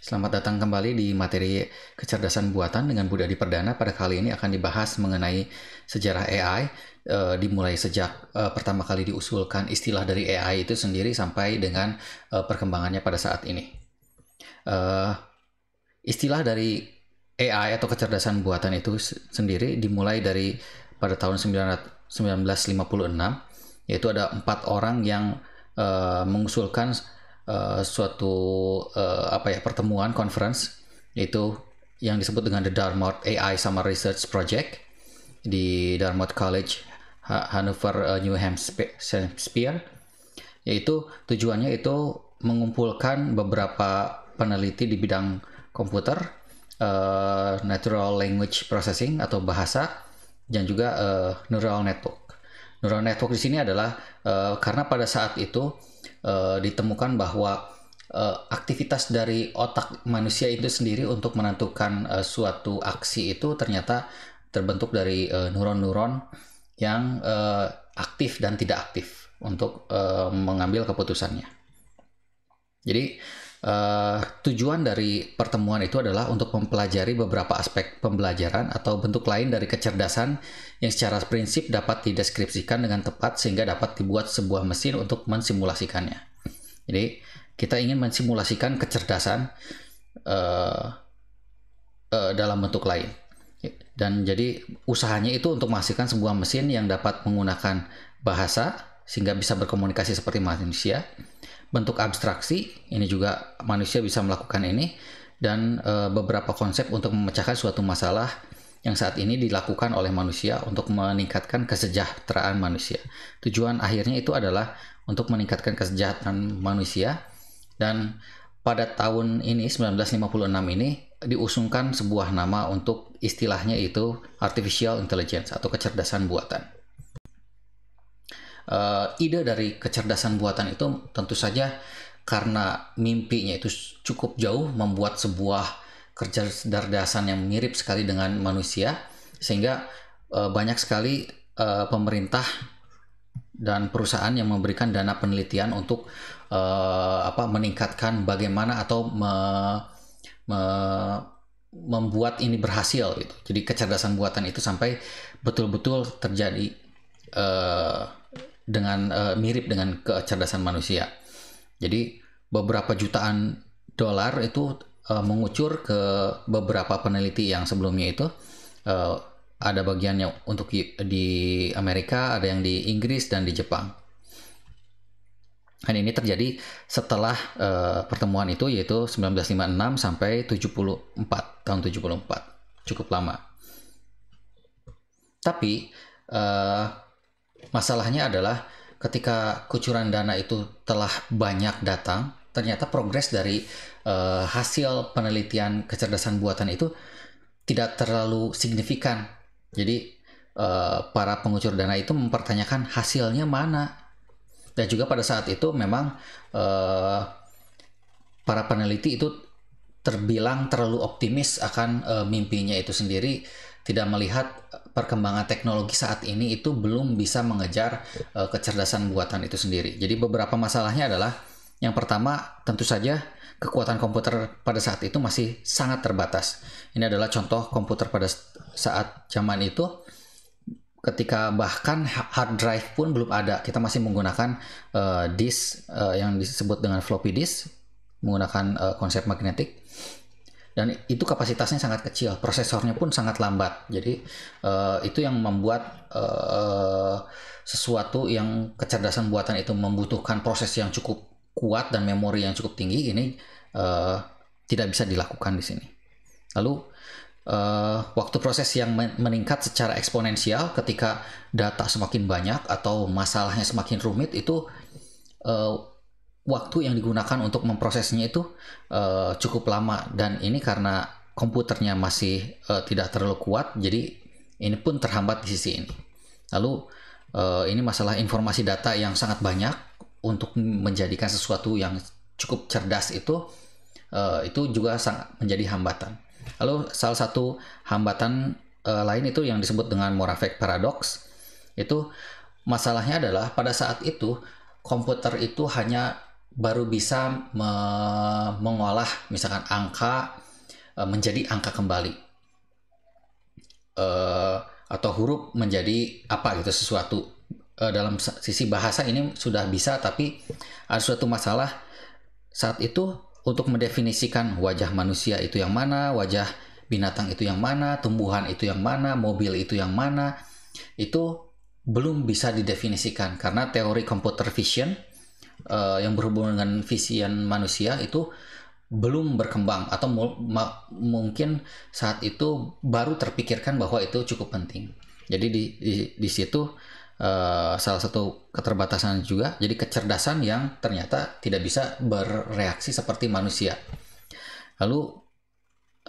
Selamat datang kembali di materi kecerdasan buatan dengan Budi Perdana. Pada kali ini akan dibahas mengenai sejarah AI, e, dimulai sejak e, pertama kali diusulkan istilah dari AI itu sendiri sampai dengan e, perkembangannya pada saat ini. E, istilah dari AI atau kecerdasan buatan itu sendiri dimulai dari pada tahun 1956, yaitu ada empat orang yang e, mengusulkan Eh, suatu uh, apa ya pertemuan conference itu yang disebut dengan the Dartmouth AI Summer Research Project di Dartmouth College Hanover eh, New Hampshire yaitu tujuannya itu mengumpulkan beberapa peneliti di bidang komputer uh, natural language processing atau bahasa dan juga uh, neural network neural network di sini adalah uh, karena pada saat itu Eh, ditemukan bahwa uh, aktivitas dari otak manusia itu sendiri untuk menentukan uh, suatu aksi itu ternyata terbentuk dari neuron-neuron yang aktif dan tidak aktif untuk mengambil keputusannya. Jadi Uh, tujuan dari pertemuan itu adalah untuk mempelajari beberapa aspek pembelajaran atau bentuk lain dari kecerdasan yang secara prinsip dapat dideskripsikan dengan tepat sehingga dapat dibuat sebuah mesin untuk mensimulasikannya. Jadi kita ingin mensimulasikan kecerdasan uh, uh, dalam bentuk lain. Dan jadi usahanya itu untuk menghasilkan sebuah mesin yang dapat menggunakan bahasa sehingga bisa berkomunikasi seperti manusia bentuk abstraksi ini juga manusia bisa melakukan ini dan e, beberapa konsep untuk memecahkan suatu masalah yang saat ini dilakukan oleh manusia untuk meningkatkan kesejahteraan manusia. Tujuan akhirnya itu adalah untuk meningkatkan kesejahteraan manusia dan pada tahun ini 1956 ini diusungkan sebuah nama untuk istilahnya itu artificial intelligence atau kecerdasan buatan uh, ide dari kecerdasan buatan itu tentu saja karena mimpinya itu cukup jauh membuat sebuah kecerdasan yang mirip sekali dengan manusia sehingga uh, banyak sekali uh, pemerintah dan perusahaan yang memberikan dana penelitian untuk uh, apa meningkatkan bagaimana atau me, me, membuat ini berhasil gitu. Jadi kecerdasan buatan itu sampai betul-betul terjadi uh, dengan uh, mirip dengan kecerdasan manusia. Jadi beberapa jutaan dolar itu uh, mengucur ke beberapa peneliti yang sebelumnya itu uh, ada bagiannya untuk di Amerika, ada yang di Inggris dan di Jepang. Dan ini terjadi setelah uh, pertemuan itu yaitu 1956 sampai 74 tahun 74 cukup lama. Tapi uh, Masalahnya adalah ketika kucuran dana itu telah banyak datang, ternyata progres dari uh, hasil penelitian kecerdasan buatan itu tidak terlalu signifikan. Jadi uh, para pengucur dana itu mempertanyakan hasilnya mana. Dan juga pada saat itu memang uh, para peneliti itu terbilang terlalu optimis akan uh, mimpinya itu sendiri, tidak melihat perkembangan teknologi saat ini itu belum bisa mengejar uh, kecerdasan buatan itu sendiri. Jadi beberapa masalahnya adalah yang pertama tentu saja kekuatan komputer pada saat itu masih sangat terbatas. Ini adalah contoh komputer pada saat zaman itu ketika bahkan hard drive pun belum ada. Kita masih menggunakan uh, disk uh, yang disebut dengan floppy disk menggunakan uh, konsep magnetik dan itu kapasitasnya sangat kecil, prosesornya pun sangat lambat. Jadi uh, itu yang membuat uh, sesuatu yang kecerdasan buatan itu membutuhkan proses yang cukup kuat dan memori yang cukup tinggi ini uh, tidak bisa dilakukan di sini. Lalu uh, waktu proses yang meningkat secara eksponensial ketika data semakin banyak atau masalahnya semakin rumit itu uh, waktu yang digunakan untuk memprosesnya itu uh, cukup lama dan ini karena komputernya masih uh, tidak terlalu kuat jadi ini pun terhambat di sisi ini. Lalu uh, ini masalah informasi data yang sangat banyak untuk menjadikan sesuatu yang cukup cerdas itu uh, itu juga sangat menjadi hambatan. Lalu salah satu hambatan uh, lain itu yang disebut dengan Moravec paradox itu masalahnya adalah pada saat itu komputer itu hanya baru bisa me mengolah misalkan angka e, menjadi angka kembali e, atau huruf menjadi apa gitu sesuatu e, dalam sisi bahasa ini sudah bisa tapi ada suatu masalah saat itu untuk mendefinisikan wajah manusia itu yang mana wajah binatang itu yang mana tumbuhan itu yang mana mobil itu yang mana itu belum bisa didefinisikan karena teori computer vision uh, yang berhubungan dengan visian manusia itu belum berkembang atau mungkin saat itu baru terpikirkan bahwa itu cukup penting. Jadi di di, di situ uh, salah satu keterbatasan juga. Jadi kecerdasan yang ternyata tidak bisa bereaksi seperti manusia. Lalu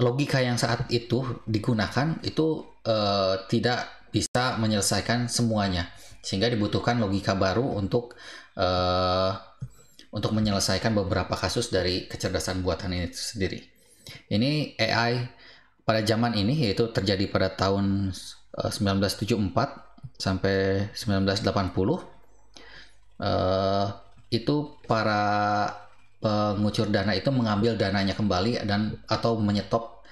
logika yang saat itu digunakan itu uh, tidak bisa menyelesaikan semuanya sehingga dibutuhkan logika baru untuk uh, untuk menyelesaikan beberapa kasus dari kecerdasan buatan ini sendiri. Ini AI pada zaman ini yaitu terjadi pada tahun 1974 eh, sampai 1980 uh, eh, itu para pengucur dana itu mengambil dananya kembali dan atau menyetop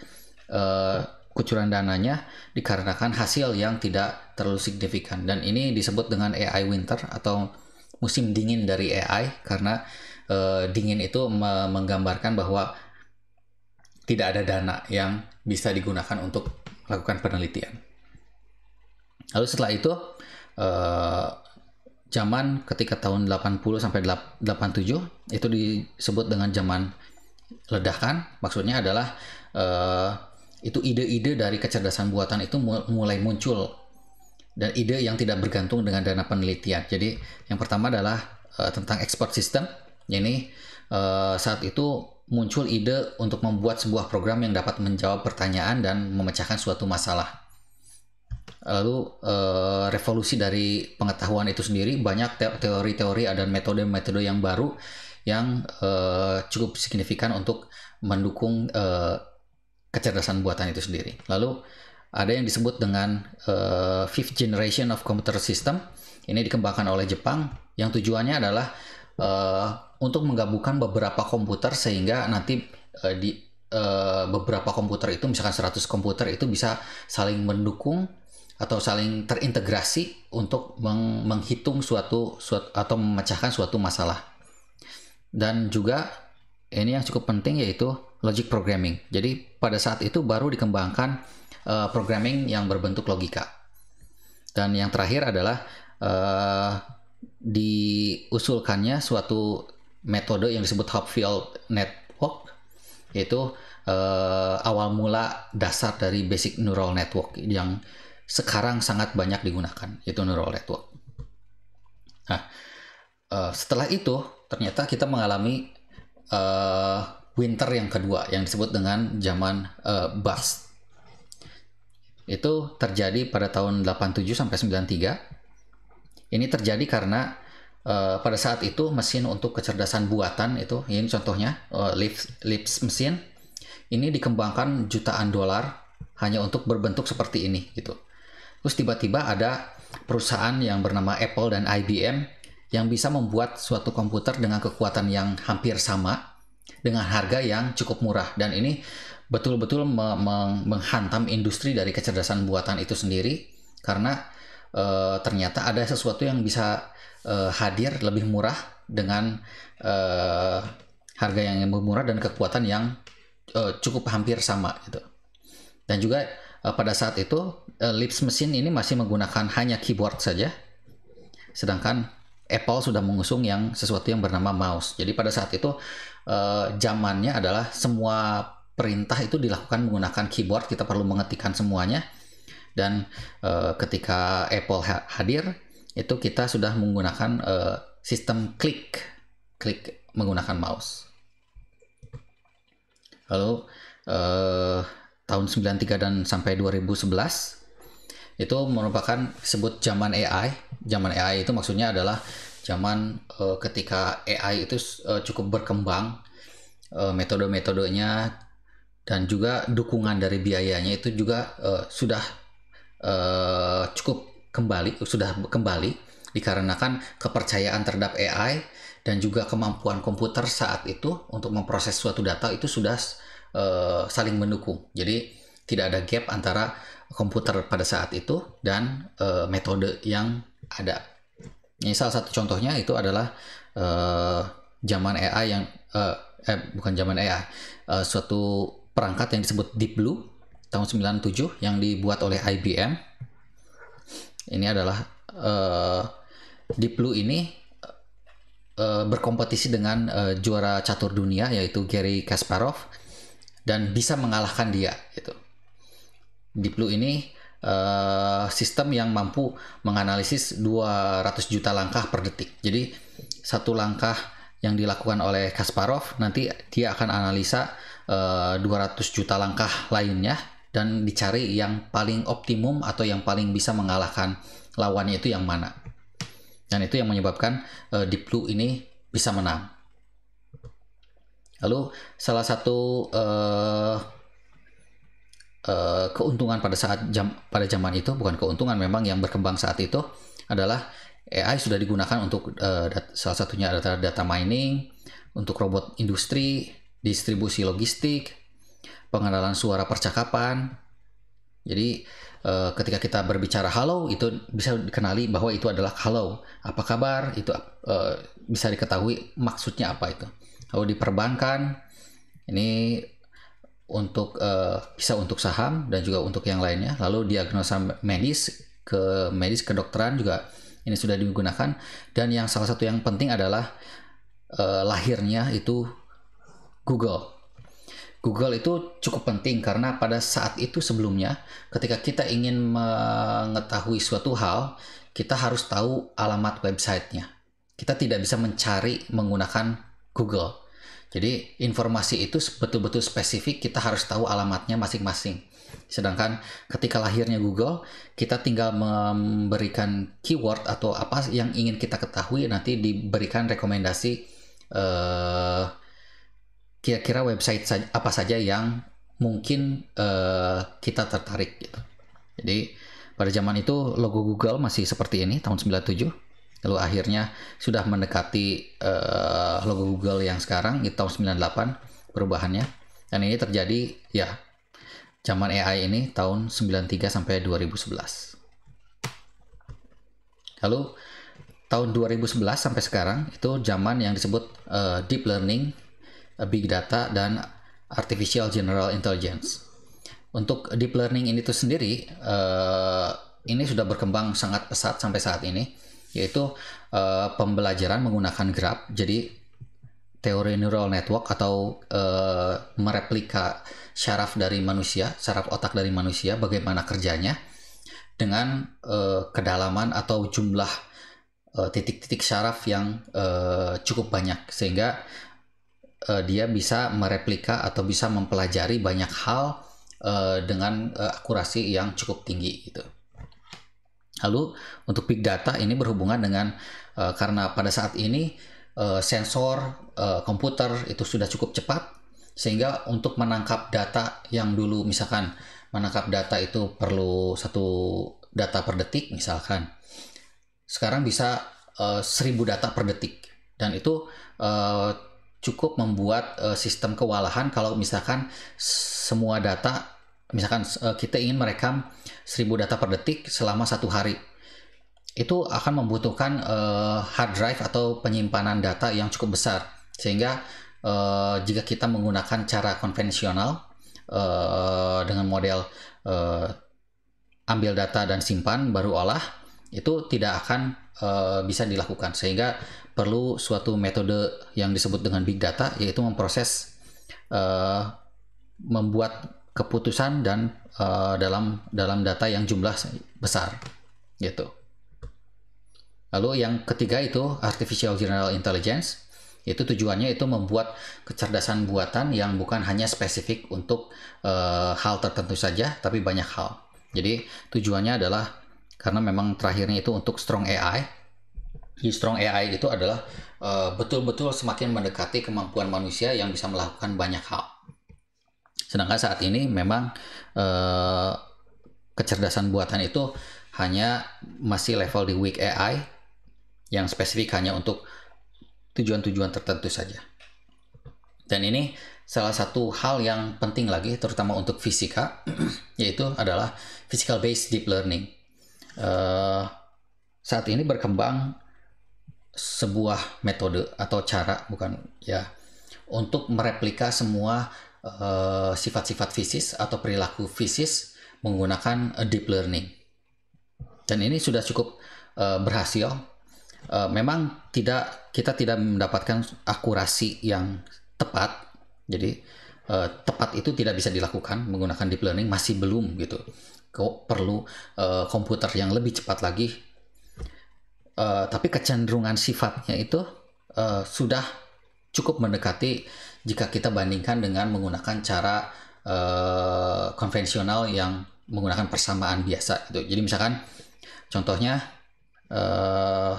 uh, kucuran dananya dikarenakan hasil yang tidak terlalu signifikan dan ini disebut dengan AI winter atau musim dingin dari AI karena e, dingin itu menggambarkan bahwa tidak ada dana yang bisa digunakan untuk melakukan penelitian. Lalu setelah itu e, zaman ketika tahun 80 sampai 87 itu disebut dengan zaman ledakan maksudnya adalah e, itu ide-ide dari kecerdasan buatan itu mulai muncul dan ide yang tidak bergantung dengan dana penelitian. Jadi yang pertama adalah uh, tentang expert system. Ini uh, saat itu muncul ide untuk membuat sebuah program yang dapat menjawab pertanyaan dan memecahkan suatu masalah. Lalu uh, revolusi dari pengetahuan itu sendiri banyak teori-teori dan metode-metode yang baru yang uh, cukup signifikan untuk mendukung uh, kecerdasan buatan itu sendiri. Lalu ada yang disebut dengan uh, fifth generation of computer system. Ini dikembangkan oleh Jepang yang tujuannya adalah uh, untuk menggabungkan beberapa komputer sehingga nanti uh, di uh, beberapa komputer itu misalkan 100 komputer itu bisa saling mendukung atau saling terintegrasi untuk meng menghitung suatu, suatu atau memecahkan suatu masalah. Dan juga ini yang cukup penting yaitu logic programming. Jadi pada saat itu baru dikembangkan uh, programming yang berbentuk logika. Dan yang terakhir adalah uh, diusulkannya suatu metode yang disebut Hopfield Network, yaitu uh, awal mula dasar dari basic neural network yang sekarang sangat banyak digunakan, yaitu neural network. Nah, uh, setelah itu ternyata kita mengalami uh, winter yang kedua yang disebut dengan zaman uh, eh, Bust. Itu terjadi pada tahun 87 sampai 93. Ini terjadi karena uh, pada saat itu mesin untuk kecerdasan buatan itu ini contohnya uh, Lips, Lips mesin ini dikembangkan jutaan dolar hanya untuk berbentuk seperti ini gitu. Terus tiba-tiba ada perusahaan yang bernama Apple dan IBM yang bisa membuat suatu komputer dengan kekuatan yang hampir sama dengan harga yang cukup murah dan ini betul-betul me me menghantam industri dari kecerdasan buatan itu sendiri karena e, ternyata ada sesuatu yang bisa e, hadir lebih murah dengan e, harga yang lebih murah dan kekuatan yang e, cukup hampir sama gitu dan juga e, pada saat itu e, Lips mesin ini masih menggunakan hanya keyboard saja sedangkan Apple sudah mengusung yang sesuatu yang bernama mouse jadi pada saat itu Eh, zamannya adalah semua perintah itu dilakukan menggunakan keyboard kita perlu mengetikkan semuanya dan e, ketika Apple ha hadir itu kita sudah menggunakan e, sistem klik klik menggunakan mouse lalu e, tahun 93 dan sampai 2011 itu merupakan sebut zaman AI zaman AI itu maksudnya adalah zaman uh, ketika AI itu uh, cukup berkembang uh, metode-metodenya dan juga dukungan dari biayanya itu juga uh, sudah uh, cukup kembali sudah kembali dikarenakan kepercayaan terhadap AI dan juga kemampuan komputer saat itu untuk memproses suatu data itu sudah uh, saling mendukung jadi tidak ada gap antara komputer pada saat itu dan uh, metode yang ada ini salah satu contohnya itu adalah uh, zaman AI yang uh, eh bukan zaman AI, uh, eh, suatu perangkat yang disebut Deep Blue tahun 97 yang dibuat oleh IBM. Ini adalah uh, Deep Blue ini uh, berkompetisi dengan uh, juara catur dunia yaitu Gary Kasparov dan bisa mengalahkan dia gitu. Deep Blue ini Eh, sistem yang mampu menganalisis 200 juta langkah per detik. Jadi satu langkah yang dilakukan oleh Kasparov nanti dia akan analisa uh, eh, 200 juta langkah lainnya dan dicari yang paling optimum atau yang paling bisa mengalahkan lawannya itu yang mana. Dan itu yang menyebabkan uh, Deep Blue ini bisa menang. Lalu salah satu uh, Eh, keuntungan pada saat jam pada zaman itu bukan keuntungan memang yang berkembang saat itu adalah AI sudah digunakan untuk uh, salah satunya adalah data mining, untuk robot industri, distribusi logistik, pengenalan suara percakapan. Jadi uh, ketika kita berbicara halo itu bisa dikenali bahwa itu adalah halo, apa kabar? Itu uh, bisa diketahui maksudnya apa itu. kalau diperbankan ini untuk uh, bisa untuk saham dan juga untuk yang lainnya. Lalu diagnosa medis ke medis kedokteran juga ini sudah digunakan dan yang salah satu yang penting adalah uh, lahirnya itu Google. Google itu cukup penting karena pada saat itu sebelumnya ketika kita ingin mengetahui suatu hal, kita harus tahu alamat websitenya. Kita tidak bisa mencari menggunakan Google jadi informasi itu betul-betul spesifik, kita harus tahu alamatnya masing-masing. Sedangkan ketika lahirnya Google, kita tinggal memberikan keyword atau apa yang ingin kita ketahui nanti diberikan rekomendasi eh, kira-kira website saja, apa saja yang mungkin eh, kita tertarik gitu. Jadi pada zaman itu logo Google masih seperti ini tahun 97 Lalu akhirnya sudah mendekati uh, logo Google yang sekarang di tahun 98 perubahannya. Dan ini terjadi ya zaman AI ini tahun 93 sampai 2011. Lalu tahun 2011 sampai sekarang itu zaman yang disebut uh, deep learning, eh, big data dan artificial general intelligence. Untuk deep learning ini itu sendiri uh, ini sudah berkembang sangat pesat sampai saat ini yaitu uh, pembelajaran menggunakan graf. Jadi teori neural network atau uh, mereplika syaraf dari manusia, syaraf otak dari manusia, bagaimana kerjanya dengan uh, kedalaman atau jumlah titik-titik uh, syaraf yang uh, cukup banyak sehingga uh, dia bisa mereplika atau bisa mempelajari banyak hal uh, dengan uh, akurasi yang cukup tinggi gitu. Lalu untuk big data ini berhubungan dengan uh, karena pada saat ini uh, sensor uh, komputer itu sudah cukup cepat sehingga untuk menangkap data yang dulu misalkan menangkap data itu perlu satu data per detik misalkan sekarang bisa uh, data per detik dan itu uh, cukup membuat uh, sistem kewalahan kalau misalkan semua data misalkan uh, kita ingin merekam 1000 data per detik selama satu hari itu akan membutuhkan uh, hard drive atau penyimpanan data yang cukup besar sehingga uh, jika kita menggunakan cara konvensional uh, dengan model uh, ambil data dan simpan baru olah itu tidak akan uh, bisa dilakukan sehingga perlu suatu metode yang disebut dengan big data yaitu memproses uh, membuat keputusan dan uh, dalam dalam data yang jumlah besar gitu. Lalu yang ketiga itu artificial general intelligence. Itu tujuannya itu membuat kecerdasan buatan yang bukan hanya spesifik untuk uh, hal tertentu saja tapi banyak hal. Jadi tujuannya adalah karena memang terakhirnya itu untuk strong AI. Di strong AI itu adalah eh, betul -betul semakin mendekati kemampuan manusia yang bisa melakukan banyak hal Sedangkan saat ini memang eh, kecerdasan buatan itu hanya masih level di weak AI yang spesifik hanya untuk tujuan-tujuan tertentu saja. Dan ini salah satu hal yang penting lagi terutama untuk fisika yaitu adalah physical based deep learning. Eh, saat ini berkembang sebuah metode atau cara bukan ya untuk mereplika semua Eh, sifat-sifat fisis atau perilaku fisis menggunakan eh, deep learning. Dan ini sudah cukup uh, berhasil. Uh, memang tidak kita tidak mendapatkan akurasi yang tepat. Jadi uh, tepat itu tidak bisa dilakukan menggunakan deep learning masih belum gitu. Kok perlu uh, komputer yang lebih cepat lagi. Uh, tapi kecenderungan sifatnya itu uh, sudah cukup mendekati jika kita bandingkan dengan menggunakan cara uh, konvensional yang menggunakan persamaan biasa gitu. Jadi misalkan contohnya uh,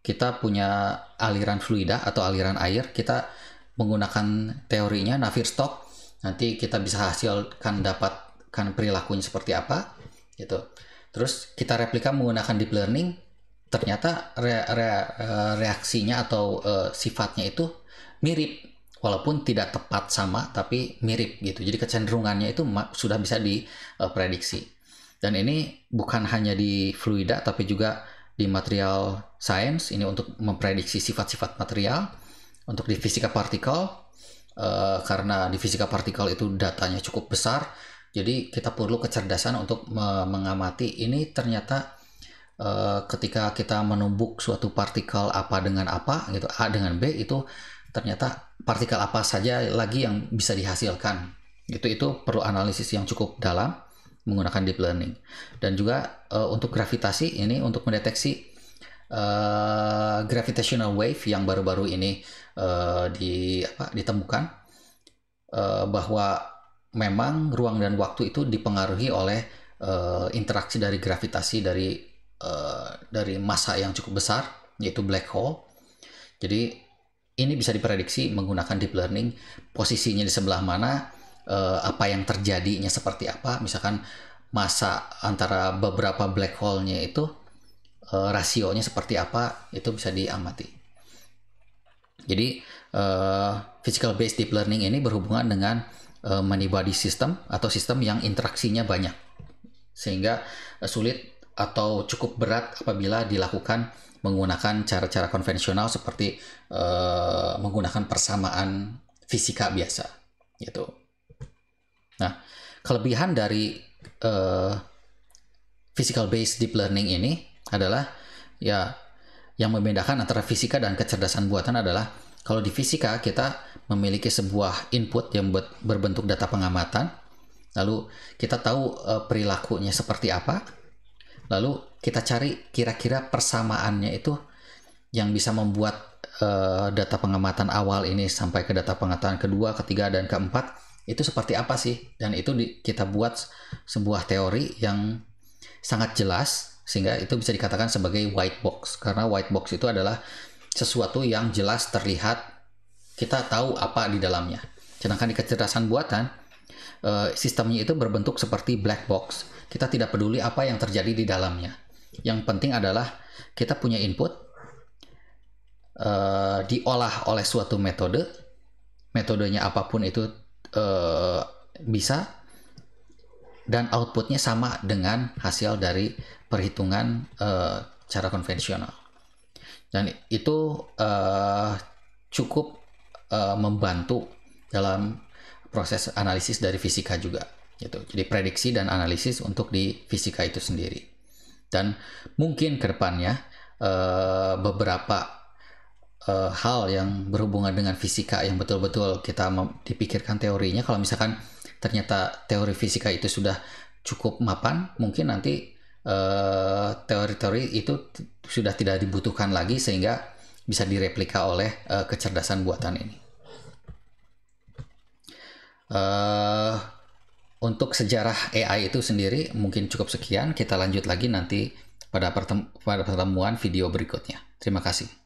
kita punya aliran fluida atau aliran air, kita menggunakan teorinya Navier-Stokes, nanti kita bisa hasilkan dapatkan perilakunya seperti apa gitu. Terus kita replika menggunakan deep learning, ternyata re re eh, reaksinya atau uh, sifatnya itu mirip walaupun tidak tepat sama tapi mirip gitu. Jadi kecenderungannya itu sudah bisa diprediksi. Eh, Dan ini bukan hanya di fluida tapi juga di material science ini untuk memprediksi sifat-sifat material untuk di fisika partikel eh, karena di fisika partikel itu datanya cukup besar jadi kita perlu kecerdasan untuk mengamati ini ternyata eh, ketika kita menumbuk suatu partikel apa dengan apa gitu A dengan B itu ternyata partikel apa saja lagi yang bisa dihasilkan. Itu itu perlu analisis yang cukup dalam menggunakan deep learning. Dan juga uh, untuk gravitasi ini untuk mendeteksi uh, gravitational wave yang baru-baru ini uh, di apa ditemukan uh, bahwa memang ruang dan waktu itu dipengaruhi oleh uh, interaksi dari gravitasi dari uh, dari massa yang cukup besar yaitu black hole. Jadi ini bisa diprediksi menggunakan deep learning posisinya di sebelah mana, eh, apa yang terjadinya seperti apa, misalkan masa antara beberapa black hole-nya itu eh, rasionya seperti apa, itu bisa diamati. Jadi eh, physical based deep learning ini berhubungan dengan many body system atau sistem yang interaksinya banyak sehingga sulit atau cukup berat apabila dilakukan menggunakan cara-cara konvensional seperti uh, menggunakan persamaan fisika biasa gitu. Nah, kelebihan dari uh, physical based deep learning ini adalah ya yang membedakan antara fisika dan kecerdasan buatan adalah kalau di fisika kita memiliki sebuah input yang berbentuk data pengamatan lalu kita tahu eh, perilakunya seperti apa Lalu kita cari kira-kira persamaannya itu yang bisa membuat uh, data pengamatan awal ini sampai ke data pengamatan kedua, ketiga, dan keempat itu seperti apa sih? Dan itu di, kita buat sebuah teori yang sangat jelas sehingga itu bisa dikatakan sebagai white box karena white box itu adalah sesuatu yang jelas terlihat kita tahu apa di dalamnya. Sedangkan di kecerdasan buatan eh, sistemnya itu berbentuk seperti black box kita tidak peduli apa yang terjadi di dalamnya. Yang penting adalah kita punya input uh, diolah oleh suatu metode, metodenya apapun itu uh, bisa dan outputnya sama dengan hasil dari perhitungan uh, cara konvensional. Dan itu uh, cukup uh, membantu dalam proses analisis dari fisika juga. Gitu. Jadi prediksi dan analisis untuk di fisika itu sendiri. Dan mungkin ke depannya eh, beberapa eh, hal yang berhubungan dengan fisika yang betul-betul kita dipikirkan teorinya kalau misalkan ternyata teori fisika itu sudah cukup mapan mungkin nanti eh, teori-teori teori -teori itu sudah tidak dibutuhkan lagi sehingga bisa direplika oleh uh, kecerdasan buatan ini. Uh, untuk sejarah AI itu sendiri mungkin cukup sekian. Kita lanjut lagi nanti pada, pertemuan video berikutnya. Terima kasih.